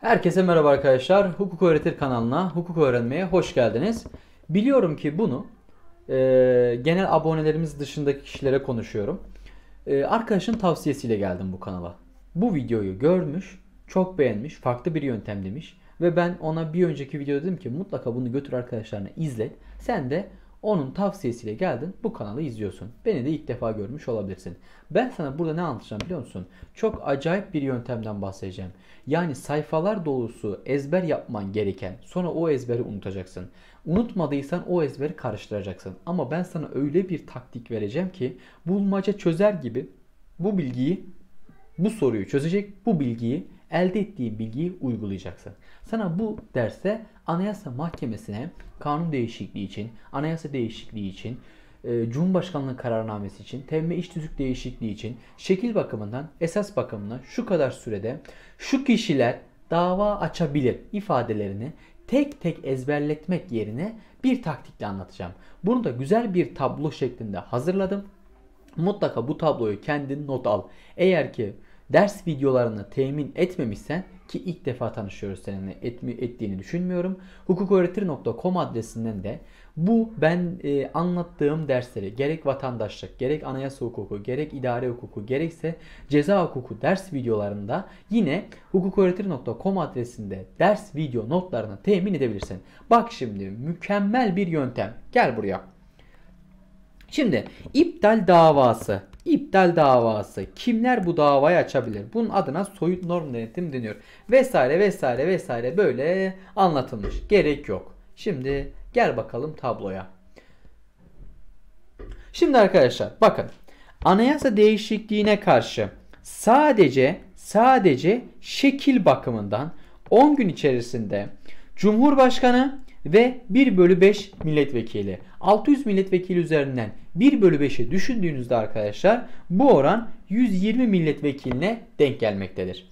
Herkese merhaba arkadaşlar. Hukuk Öğretir kanalına, hukuk öğrenmeye hoş geldiniz. Biliyorum ki bunu e, genel abonelerimiz dışındaki kişilere konuşuyorum. E, arkadaşın tavsiyesiyle geldim bu kanala. Bu videoyu görmüş, çok beğenmiş, farklı bir yöntem demiş. Ve ben ona bir önceki videoda dedim ki mutlaka bunu götür arkadaşlarına izle. Sen de onun tavsiyesiyle geldin bu kanalı izliyorsun. Beni de ilk defa görmüş olabilirsin. Ben sana burada ne anlatacağım biliyor musun? Çok acayip bir yöntemden bahsedeceğim. Yani sayfalar dolusu ezber yapman gereken sonra o ezberi unutacaksın. Unutmadıysan o ezberi karıştıracaksın. Ama ben sana öyle bir taktik vereceğim ki bulmaca çözer gibi bu bilgiyi bu soruyu çözecek bu bilgiyi elde ettiği bilgiyi uygulayacaksın. Sana bu derse Anayasa Mahkemesi'ne kanun değişikliği için, anayasa değişikliği için, e, Cumhurbaşkanlığı kararnamesi için, temme iş tüzük değişikliği için, şekil bakımından esas bakımından şu kadar sürede şu kişiler dava açabilir ifadelerini tek tek ezberletmek yerine bir taktikle anlatacağım. Bunu da güzel bir tablo şeklinde hazırladım. Mutlaka bu tabloyu kendin not al. Eğer ki ders videolarını temin etmemişsen ki ilk defa tanışıyoruz seninle etmi, ettiğini düşünmüyorum. Hukuköğretir.com adresinden de bu ben e, anlattığım dersleri gerek vatandaşlık, gerek anayasa hukuku, gerek idare hukuku, gerekse ceza hukuku ders videolarında yine hukuköğretir.com adresinde ders video notlarını temin edebilirsin. Bak şimdi mükemmel bir yöntem. Gel buraya. Şimdi iptal davası İptal davası. Kimler bu davayı açabilir? Bunun adına soyut norm denetim deniyor. Vesaire vesaire vesaire böyle anlatılmış. Gerek yok. Şimdi gel bakalım tabloya. Şimdi arkadaşlar bakın. Anayasa değişikliğine karşı sadece sadece şekil bakımından 10 gün içerisinde Cumhurbaşkanı ve 1 bölü 5 milletvekili. 600 milletvekili üzerinden 1 bölü 5'i düşündüğünüzde arkadaşlar bu oran 120 milletvekiline denk gelmektedir.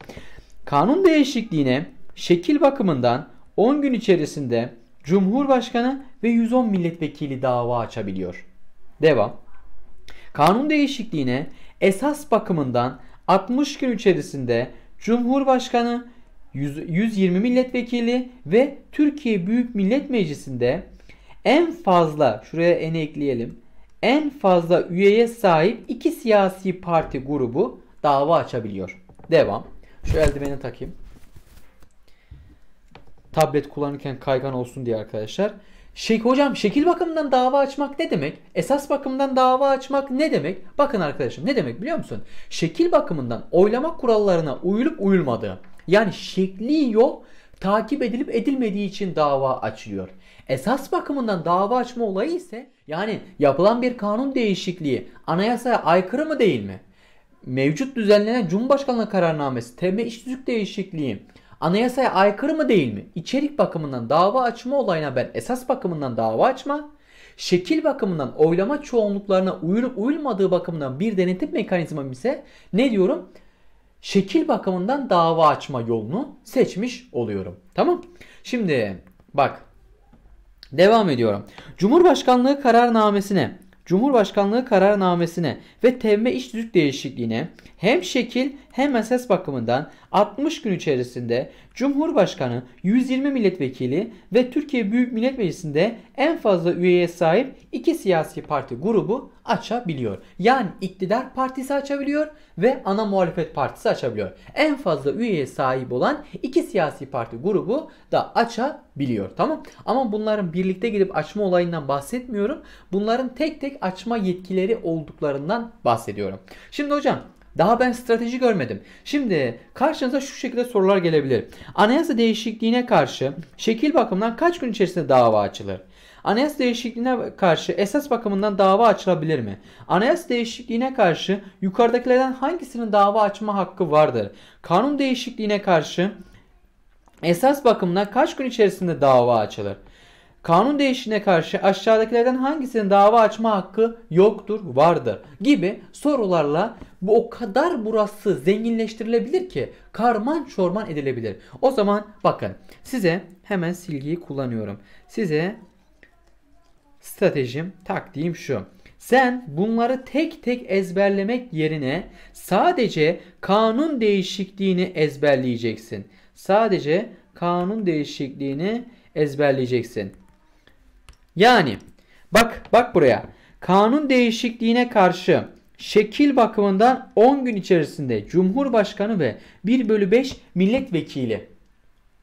Kanun değişikliğine şekil bakımından 10 gün içerisinde Cumhurbaşkanı ve 110 milletvekili dava açabiliyor. Devam. Kanun değişikliğine esas bakımından 60 gün içerisinde Cumhurbaşkanı 120 milletvekili ve Türkiye Büyük Millet Meclisi'nde en fazla şuraya en ekleyelim. En fazla üyeye sahip iki siyasi parti grubu dava açabiliyor. Devam. Şu eldiveni takayım. Tablet kullanırken kaygan olsun diye arkadaşlar. Şek hocam şekil bakımından dava açmak ne demek? Esas bakımından dava açmak ne demek? Bakın arkadaşım ne demek biliyor musun? Şekil bakımından oylama kurallarına uyulup uyulmadığı. Yani şekli yol takip edilip edilmediği için dava açılıyor. Esas bakımından dava açma olayı ise yani yapılan bir kanun değişikliği anayasaya aykırı mı değil mi? Mevcut düzenlenen Cumhurbaşkanlığı kararnamesi, temel işsüzlük değişikliği anayasaya aykırı mı değil mi? İçerik bakımından dava açma olayına ben esas bakımından dava açma, şekil bakımından oylama çoğunluklarına uyulup uyulmadığı bakımından bir denetim mekanizmam ise ne diyorum? şekil bakımından dava açma yolunu seçmiş oluyorum. Tamam. Şimdi bak devam ediyorum. Cumhurbaşkanlığı kararnamesine Cumhurbaşkanlığı kararnamesine ve tevme iç düzlük değişikliğine hem şekil hem esas bakımından 60 gün içerisinde Cumhurbaşkanı, 120 milletvekili ve Türkiye Büyük Millet Meclisi'nde en fazla üyeye sahip iki siyasi parti grubu açabiliyor. Yani iktidar partisi açabiliyor ve ana muhalefet partisi açabiliyor. En fazla üyeye sahip olan iki siyasi parti grubu da açabiliyor. Tamam? Ama bunların birlikte gidip açma olayından bahsetmiyorum. Bunların tek tek açma yetkileri olduklarından bahsediyorum. Şimdi hocam daha ben strateji görmedim. Şimdi karşınıza şu şekilde sorular gelebilir. Anayasa değişikliğine karşı şekil bakımından kaç gün içerisinde dava açılır? Anayasa değişikliğine karşı esas bakımından dava açılabilir mi? Anayasa değişikliğine karşı yukarıdakilerden hangisinin dava açma hakkı vardır? Kanun değişikliğine karşı esas bakımından kaç gün içerisinde dava açılır? Kanun değişikliğine karşı aşağıdakilerden hangisinin dava açma hakkı yoktur, vardır gibi sorularla bu o kadar burası zenginleştirilebilir ki karman çorman edilebilir. O zaman bakın size hemen silgiyi kullanıyorum. Size stratejim, taktiğim şu. Sen bunları tek tek ezberlemek yerine sadece kanun değişikliğini ezberleyeceksin. Sadece kanun değişikliğini ezberleyeceksin. Yani bak bak buraya. Kanun değişikliğine karşı şekil bakımından 10 gün içerisinde Cumhurbaşkanı ve 1 bölü 5 milletvekili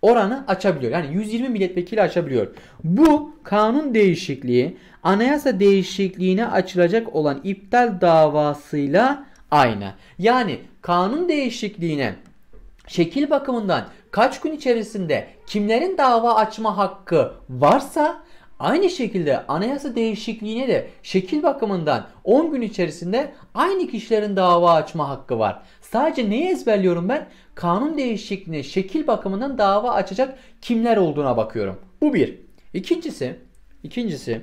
oranı açabiliyor. Yani 120 milletvekili açabiliyor. Bu kanun değişikliği anayasa değişikliğine açılacak olan iptal davasıyla aynı. Yani kanun değişikliğine şekil bakımından kaç gün içerisinde kimlerin dava açma hakkı varsa Aynı şekilde anayasa değişikliğine de şekil bakımından 10 gün içerisinde aynı kişilerin dava açma hakkı var. Sadece neyi ezberliyorum ben? Kanun değişikliğine şekil bakımından dava açacak kimler olduğuna bakıyorum. Bu bir. İkincisi, ikincisi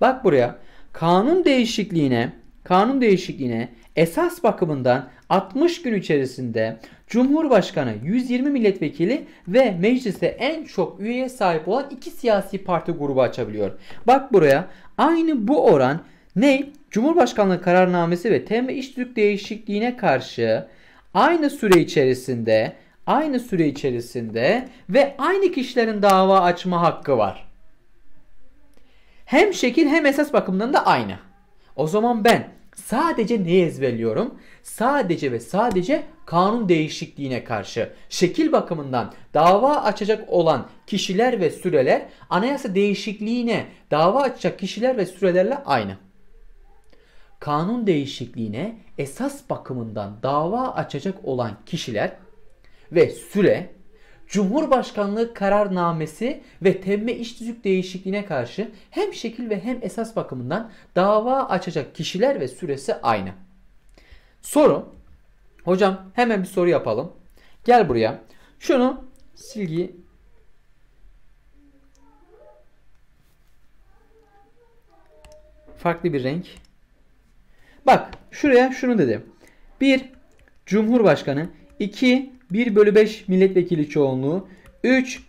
bak buraya kanun değişikliğine kanun değişikliğine esas bakımından 60 gün içerisinde Cumhurbaşkanı 120 milletvekili ve mecliste en çok üyeye sahip olan iki siyasi parti grubu açabiliyor. Bak buraya aynı bu oran ne? Cumhurbaşkanlığı kararnamesi ve temel ve değişikliğine karşı aynı süre içerisinde aynı süre içerisinde ve aynı kişilerin dava açma hakkı var. Hem şekil hem esas bakımından da aynı. O zaman ben Sadece ne ezberliyorum? Sadece ve sadece kanun değişikliğine karşı şekil bakımından dava açacak olan kişiler ve süreler anayasa değişikliğine dava açacak kişiler ve sürelerle aynı. Kanun değişikliğine esas bakımından dava açacak olan kişiler ve süre Cumhurbaşkanlığı kararnamesi ve temme iş düzük değişikliğine karşı hem şekil ve hem esas bakımından dava açacak kişiler ve süresi aynı. Soru. Hocam hemen bir soru yapalım. Gel buraya. Şunu silgi farklı bir renk. Bak şuraya şunu dedim. Bir Cumhurbaşkanı iki 1 bölü 5 milletvekili çoğunluğu. 3.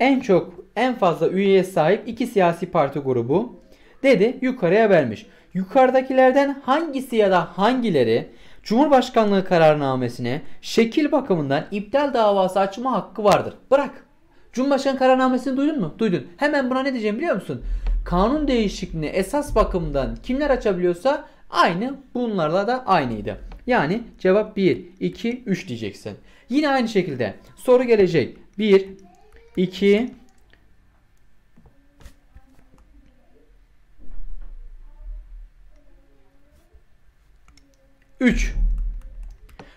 En çok en fazla üyeye sahip iki siyasi parti grubu. Dedi yukarıya vermiş. Yukarıdakilerden hangisi ya da hangileri Cumhurbaşkanlığı kararnamesine şekil bakımından iptal davası açma hakkı vardır. Bırak. Cumhurbaşkanı kararnamesini duydun mu? Duydun. Hemen buna ne diyeceğim biliyor musun? Kanun değişikliğini esas bakımından kimler açabiliyorsa aynı bunlarla da aynıydı. Yani cevap 1, 2, 3 diyeceksin. Yine aynı şekilde soru gelecek. 1, 2, 3.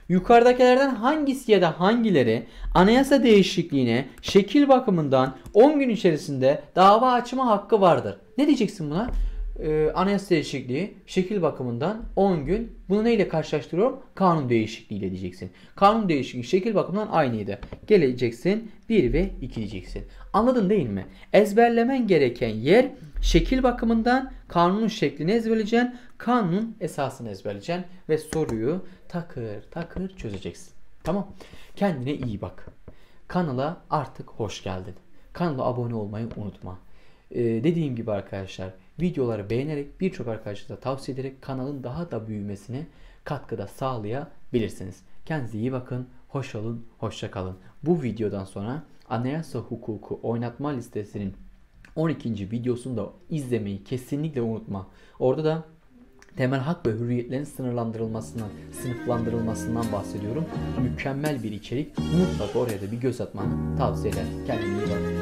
Yukarıdakilerden hangisi ya da hangileri anayasa değişikliğine şekil bakımından 10 gün içerisinde dava açma hakkı vardır? Ne diyeceksin buna? e, anayasa değişikliği şekil bakımından 10 gün. Bunu neyle karşılaştırıyorum? Kanun değişikliğiyle diyeceksin. Kanun değişikliği şekil bakımından aynıydı. Geleceksin 1 ve 2 diyeceksin. Anladın değil mi? Ezberlemen gereken yer şekil bakımından kanunun şeklini ezberleyeceksin. Kanunun esasını ezberleyeceksin. Ve soruyu takır takır çözeceksin. Tamam. Kendine iyi bak. Kanala artık hoş geldin. Kanala abone olmayı unutma. Ee, dediğim gibi arkadaşlar videoları beğenerek birçok arkadaşınıza tavsiye ederek kanalın daha da büyümesine katkıda sağlayabilirsiniz. Kendinize iyi bakın, hoş olun, hoşça kalın. Bu videodan sonra anayasa hukuku oynatma listesinin 12. videosunu da izlemeyi kesinlikle unutma. Orada da temel hak ve hürriyetlerin sınırlandırılmasından, sınıflandırılmasından bahsediyorum. Mükemmel bir içerik. Mutlaka oraya da bir göz atmanı tavsiye ederim. Kendinize iyi bakın.